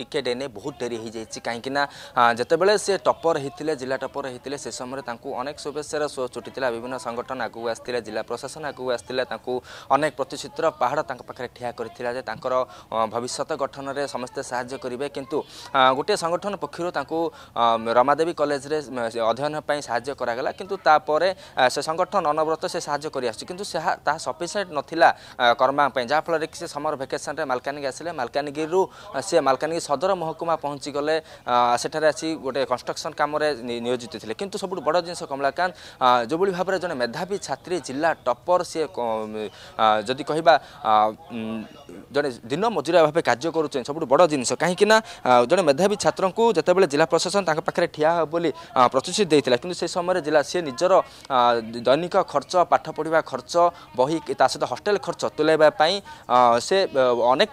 ticket ଏନେଇ ବହୁତ ଡେରି ହୋଇଯାଇଛି କାହିଁକିନା ଯେତେବେଳେ ସେ ଟପର୍ ହୋଇଥିଲେ ଜିଲ୍ଲା ଟପର୍ ହୋଇଥିଲେ ସେ ସମୟରେ ତାଙ୍କୁ ଅନେକ ଶୁଭେଚ୍ଛାର ସୁଅ ଛୁଟିଥିଲା ବିଭିନ୍ନ ସଂଗଠନ ଆଗକୁ ଆସିଥିଲେ ଜିଲ୍ଲା ପ୍ରଶାସନ ଆଗକୁ ଆସିଥିଲେ ତାଙ୍କୁ ଅନେକ ପ୍ରତିଶ୍ରୁତିର ପାହାଡ଼ ତାଙ୍କ ପାଖରେ ଠିଆ କରିଥିଲା ଯେ ତାଙ୍କର ଭବିଷ୍ୟତ ଗଠନରେ ସମସ୍ତେ ସାହାଯ୍ୟ କରିବେ କିନ୍ତୁ ଗୋଟିଏ ସଂଗଠନ ପକ୍ଷରୁ ତାଙ୍କୁ ରମାଦେବୀ କଲେଜରେ ଅଧ୍ୟୟନ ପାଇଁ ସାହାଯ୍ୟ କରାଗଲା କିନ୍ତୁ ତାପରେ ସେ ସଂଗଠନ ଅନବରତ ସେ ସାହାଯ୍ୟ କରିଆସୁଛି କିନ୍ତୁ ସେ ତାହା ସଫିସିଏଣ୍ଟ ନଥିଲା କର୍ମା ପାଇଁ ଯାହାଫଳରେ କି ସେ ସମର ଭେକେସନ୍ରେ ମାଲକାନଗିରି ଆସିଲେ ମାଲକାନଗିରିରୁ ସେ ମାଲକାନଗିରି ସଦର ମହକୁମା ପହଞ୍ଚିଗଲେ ସେଠାରେ ଆସି ଗୋଟେ କନଷ୍ଟ୍ରକ୍ସନ୍ କାମରେ ନିୟୋଜିତ ଥିଲେ କିନ୍ତୁ ସବୁଠୁ ବଡ଼ ଜିନିଷ କମଳାକାନ୍ତ ଯେଉଁଭଳି ଭାବରେ ଜଣେ ମେଧାବୀ ଛାତ୍ରୀ ଜିଲ୍ଲା ଟପର ସିଏ ଯଦି କହିବା ଜଣେ ଦିନ ମଜୁରିଆ ଭାବେ କାର୍ଯ୍ୟ କରୁଛନ୍ତି ସବୁଠୁ ବଡ଼ ଜିନିଷ କାହିଁକି ନା ଜଣେ ମେଧାବୀ ଛାତ୍ରଙ୍କୁ ଯେତେବେଳେ ଜିଲ୍ଲା ପ୍ରଶାସନ ତାଙ୍କ ପାଖରେ ଠିଆ ହେବ ବୋଲି ପ୍ରତିଶ୍ରୁତି ଦେଇଥିଲା କିନ୍ତୁ ସେ ସମୟରେ ଜିଲ୍ଲା ସିଏ ନିଜର ଦୈନିକ ଖର୍ଚ୍ଚ ପାଠ ପଢ଼ିବା ଖର୍ଚ୍ଚ ବହି ତା ସହିତ ହଷ୍ଟେଲ ଖର୍ଚ୍ଚ ତୁଲାଇବା ପାଇଁ ସେ ଅନେକ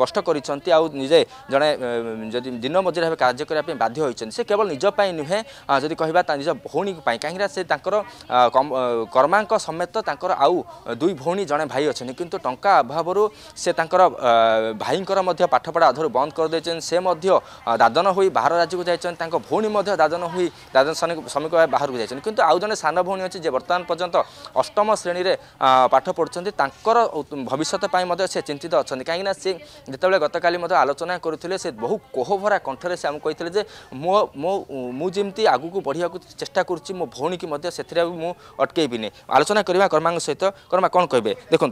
କଷ୍ଟ କରିଛନ୍ତି ଆଉ ନିଜେ ଜଣେ ଜଣେ ଯଦି ଦିନମଜୁରିଆ ଭାବେ କାର୍ଯ୍ୟ କରିବା ପାଇଁ ବାଧ୍ୟ ହୋଇଛନ୍ତି ସେ କେବଳ ନିଜ ପାଇଁ ନୁହେଁ ଯଦି କହିବା ତା ନିଜ ଭଉଣୀଙ୍କ ପାଇଁ କାହିଁକିନା ସେ ତାଙ୍କର କର୍ମାଙ୍କ ସମେତ ତାଙ୍କର ଆଉ ଦୁଇ ଭଉଣୀ ଜଣେ ଭାଇ ଅଛନ୍ତି କିନ୍ତୁ ଟଙ୍କା ଅଭାବରୁ ସେ ତାଙ୍କର ଭାଇଙ୍କର ମଧ୍ୟ ପାଠପଢ଼ା ଅଧାରୁ ବନ୍ଦ କରିଦେଇଛନ୍ତି ସେ ମଧ୍ୟ ଦାଦନ ହୋଇ ବାହାର ରାଜ୍ୟକୁ ଯାଇଛନ୍ତି ତାଙ୍କ ଭଉଣୀ ମଧ୍ୟ ଦାଦନ ହୋଇ ଦାଦନ ଶ୍ରମିକ ଭାବେ ବାହାରକୁ ଯାଇଛନ୍ତି କିନ୍ତୁ ଆଉ ଜଣେ ସାନ ଭଉଣୀ ଅଛି ଯେ ବର୍ତ୍ତମାନ ପର୍ଯ୍ୟନ୍ତ ଅଷ୍ଟମ ଶ୍ରେଣୀରେ ପାଠ ପଢ଼ୁଛନ୍ତି ତାଙ୍କର ଭବିଷ୍ୟତ ପାଇଁ ମଧ୍ୟ ସେ ଚିନ୍ତିତ ଅଛନ୍ତି କାହିଁକିନା ସେ ଯେତେବେଳେ ଗତକାଲି ମଧ୍ୟ ଆଲୋଚନା କରୁଥିଲେ সে বহু কোহভরা কণ্ঠে সে আমি কে যে মো মো মু যেমি আগুক বড়া চেষ্টা করছি মো ভৌণীকে সেথে মু অটকাইবিনি আলোচনা করা কর্মাঙ্ক সহ কর্মা কম কে দেখুন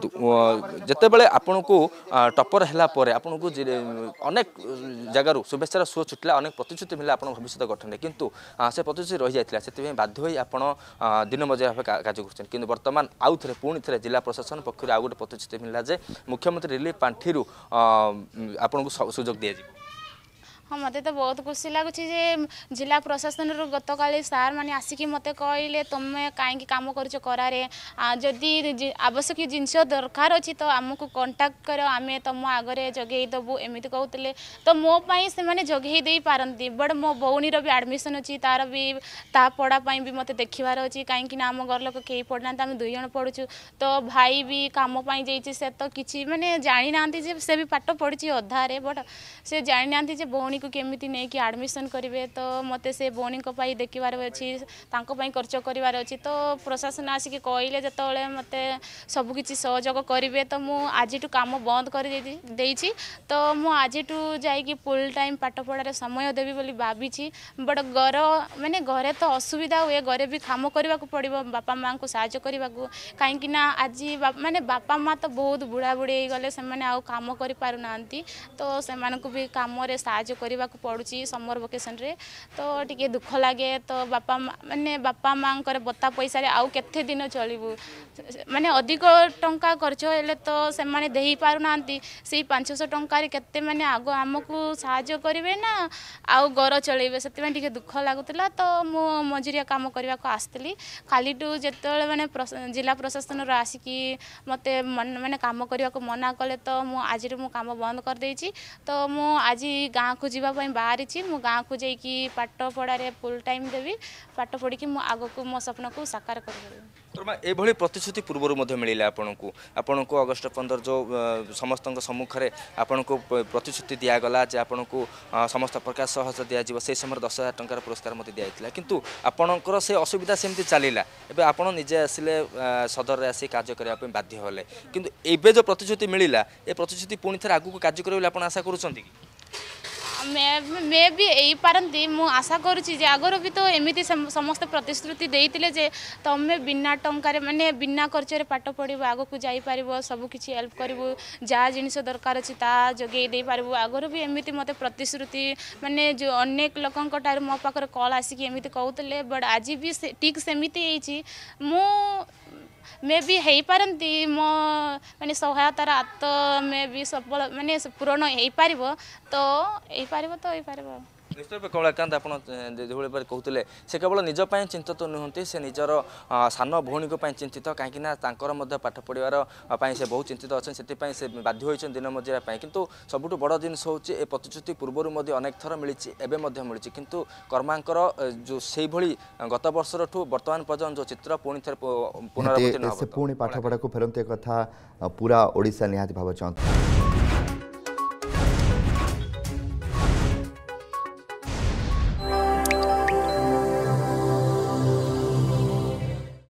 যেতবে আপনার টপর হলা পরে আপনার অনেক জায়গার শুভেচ্ছার সুয় ছুটলা অনেক প্রতিশ্রুতি মিলা আপনার ভবিষ্যৎ গঠনে কিন্তু সে প্রতিশ্রুতি রয়ে যাই সেপাই বাধ্য হয়ে আপনার দিনমজুরিয়া ভাবে কাজ করছেন কিন্তু বর্তমান আউথরে পুঁ থে জেলা প্রশাসন পক্ষ আউ গোটে প্রতিশ্রুতি মিলা যে মুখ্যমন্ত্রী রিলিফ পাণ্ঠির আপনার সুযোগ দিয়ে हाँ मत तो बहुत खुशी लगुच जिला प्रशासन रू गत सार मैंने आसिक मत कहे तुम्हें कहीं कम कर जदि आवश्यक जिनस दरकार अच्छी तो आमको कंटाक्ट कर आम तुम आगे जगेदेबु एमती कहते तो मोपाई से जगे पारती बट मो भी आडमिशन अच्छी तार भी ता पढ़ापाई भी मत देखार अच्छी कहीं आम घर लोक कई पढ़ना आम दुईज पढ़ु तो भाई भी कमपाई जाइए से तो किसी मानने जाणी ना से भी पाठ पढ़ी अधारे बट से जाणी ना भी ଭଉଣୀକୁ କେମିତି ନେଇକି ଆଡ଼ମିସନ୍ କରିବେ ତ ମୋତେ ସେ ଭଉଣୀଙ୍କ ପାଇଁ ଦେଖିବାର ଅଛି ତାଙ୍କ ପାଇଁ ଖର୍ଚ୍ଚ କରିବାର ଅଛି ତ ପ୍ରଶାସନ ଆସିକି କହିଲେ ଯେତେବେଳେ ମୋତେ ସବୁକିଛି ସହଯୋଗ କରିବେ ତ ମୁଁ ଆଜିଠୁ କାମ ବନ୍ଦ କରି ଦେଇଛି ତ ମୁଁ ଆଜିଠୁ ଯାଇକି ଫୁଲ୍ ଟାଇମ୍ ପାଠପଢ଼ାରେ ସମୟ ଦେବି ବୋଲି ଭାବିଛି ବଟ୍ ଘର ମାନେ ଘରେ ତ ଅସୁବିଧା ହୁଏ ଘରେ ବି କାମ କରିବାକୁ ପଡ଼ିବ ବାପା ମାଆଙ୍କୁ ସାହାଯ୍ୟ କରିବାକୁ କାହିଁକିନା ଆଜି ମାନେ ବାପା ମାଆ ତ ବହୁତ ବୁଢ଼ାବୁଢ଼ି ହେଇଗଲେ ସେମାନେ ଆଉ କାମ କରିପାରୁନାହାନ୍ତି ତ ସେମାନଙ୍କୁ ବି କାମରେ ସାହାଯ୍ୟ କରିବାକୁ ପଡ଼ୁଛି ସମର ଭୋକେସନ୍ରେ ତ ଟିକେ ଦୁଃଖ ଲାଗେ ତ ବାପା ମାନେ ବାପା ମାଆଙ୍କର ବତା ପଇସାରେ ଆଉ କେତେ ଦିନ ଚଳିବୁ ମାନେ ଅଧିକ ଟଙ୍କା ଖର୍ଚ୍ଚ ହେଲେ ତ ସେମାନେ ଦେଇପାରୁନାହାନ୍ତି ସେଇ ପାଞ୍ଚଶହ ଟଙ୍କାରେ କେତେ ମାନେ ଆଗ ଆମକୁ ସାହାଯ୍ୟ କରିବେ ନା ଆଉ ଘର ଚଳେଇବେ ସେଥିପାଇଁ ଟିକେ ଦୁଃଖ ଲାଗୁଥିଲା ତ ମୁଁ ମଜୁରିଆ କାମ କରିବାକୁ ଆସିଥିଲି କାଲିଠୁ ଯେତେବେଳେ ମାନେ ଜିଲ୍ଲା ପ୍ରଶାସନରୁ ଆସିକି ମୋତେ ମାନେ କାମ କରିବାକୁ ମନା କଲେ ତ ମୁଁ ଆଜିରୁ ମୁଁ କାମ ବନ୍ଦ କରିଦେଇଛି ତ ମୁଁ ଆଜି ଗାଁକୁ ଯିବା ପାଇଁ ବାହାରିଛି ମୁଁ ଗାଁକୁ ଯାଇକି ପାଠ ପଢ଼ାରେ ଫୁଲ୍ ଟାଇମ୍ ଦେବି ପାଠ ପଢ଼ିକି ମୁଁ ଆଗକୁ ମୋ ସ୍ୱପ୍ନକୁ ସାକାର କରିପାରିବି ଏଭଳି ପ୍ରତିଶ୍ରୁତି ପୂର୍ବରୁ ମଧ୍ୟ ମିଳିଲା ଆପଣଙ୍କୁ ଆପଣଙ୍କୁ ଅଗଷ୍ଟ ପନ୍ଦର ଯେଉଁ ସମସ୍ତଙ୍କ ସମ୍ମୁଖରେ ଆପଣଙ୍କୁ ପ୍ରତିଶ୍ରୁତି ଦିଆଗଲା ଯେ ଆପଣଙ୍କୁ ସମସ୍ତ ପ୍ରକାର ସହଜ ଦିଆଯିବ ସେ ସମୟରେ ଦଶ ହଜାର ଟଙ୍କାର ପୁରସ୍କାର ମୋତେ ଦିଆଯାଇଥିଲା କିନ୍ତୁ ଆପଣଙ୍କର ସେ ଅସୁବିଧା ସେମିତି ଚାଲିଲା ଏବେ ଆପଣ ନିଜେ ଆସିଲେ ସଦରରେ ଆସି କାର୍ଯ୍ୟ କରିବା ପାଇଁ ବାଧ୍ୟ ହେଲେ କିନ୍ତୁ ଏବେ ଯେଉଁ ପ୍ରତିଶ୍ରୁତି ମିଳିଲା ଏ ପ୍ରତିଶ୍ରୁତି ପୁଣି ଥରେ ଆଗକୁ କାର୍ଯ୍ୟ କରିବେ ବୋଲି ଆପଣ ଆଶା କରୁଛନ୍ତି କି ମେ ବି ହେଇପାରନ୍ତି ମୁଁ ଆଶା କରୁଛି ଯେ ଆଗରୁ ବି ତ ଏମିତି ସମସ୍ତେ ପ୍ରତିଶ୍ରୁତି ଦେଇଥିଲେ ଯେ ତମେ ବିନା ଟଙ୍କାରେ ମାନେ ବିନା ଖର୍ଚ୍ଚରେ ପାଠ ପଢ଼ିବ ଆଗକୁ ଯାଇପାରିବ ସବୁ କିଛି ହେଲ୍ପ କରିବୁ ଯାହା ଜିନିଷ ଦରକାର ଅଛି ତାହା ଯୋଗାଇ ଦେଇପାରିବୁ ଆଗରୁ ବି ଏମିତି ମୋତେ ପ୍ରତିଶ୍ରୁତି ମାନେ ଯେଉଁ ଅନେକ ଲୋକଙ୍କ ଠାରୁ ମୋ ପାଖରେ କଲ୍ ଆସିକି ଏମିତି କହୁଥିଲେ ବଟ୍ ଆଜି ବି ଠିକ୍ ସେମିତି ହେଇଛି ମୁଁ ମେ ବି ହେଇପାରନ୍ତି ମୋ ମାନେ ସହାୟତାର ଆତ୍ମ ମେ ବି ସଫଳ ମାନେ ପୂରଣ ହେଇପାରିବ ତ ହେଇପାରିବ ତ ହେଇପାରିବ ନିଶ୍ଚୟ ରୂପେ କମଳାକାନ୍ତ ଆପଣ ଯେଭଳି ଭାବରେ କହୁଥିଲେ ସେ କେବଳ ନିଜ ପାଇଁ ଚିନ୍ତିତ ନୁହନ୍ତି ସେ ନିଜର ସାନ ଭଉଣୀଙ୍କ ପାଇଁ ଚିନ୍ତିତ କାହିଁକିନା ତାଙ୍କର ମଧ୍ୟ ପାଠ ପଢ଼ିବାର ପାଇଁ ସେ ବହୁତ ଚିନ୍ତିତ ଅଛନ୍ତି ସେଥିପାଇଁ ସେ ବାଧ୍ୟ ହୋଇଛନ୍ତି ଦିନ ମଜୁରିଆ ପାଇଁ କିନ୍ତୁ ସବୁଠୁ ବଡ଼ ଜିନିଷ ହେଉଛି ଏ ପ୍ରତିଶ୍ରୁତି ପୂର୍ବରୁ ମଧ୍ୟ ଅନେକ ଥର ମିଳିଛି ଏବେ ମଧ୍ୟ ମିଳିଛି କିନ୍ତୁ କର୍ମାଙ୍କର ଯେଉଁ ସେଇଭଳି ଗତ ବର୍ଷରଠୁ ବର୍ତ୍ତମାନ ପର୍ଯ୍ୟନ୍ତ ଯେଉଁ ଚିତ୍ର ପୁଣି ଥରେ ପୁନରାବୃତ୍ତି ପୁଣି ପାଠପଢ଼ାକୁ ଫେରନ୍ତି କଥା ପୁରା ଓଡ଼ିଶା ନିହାତି ଭାବୁଛନ୍ତି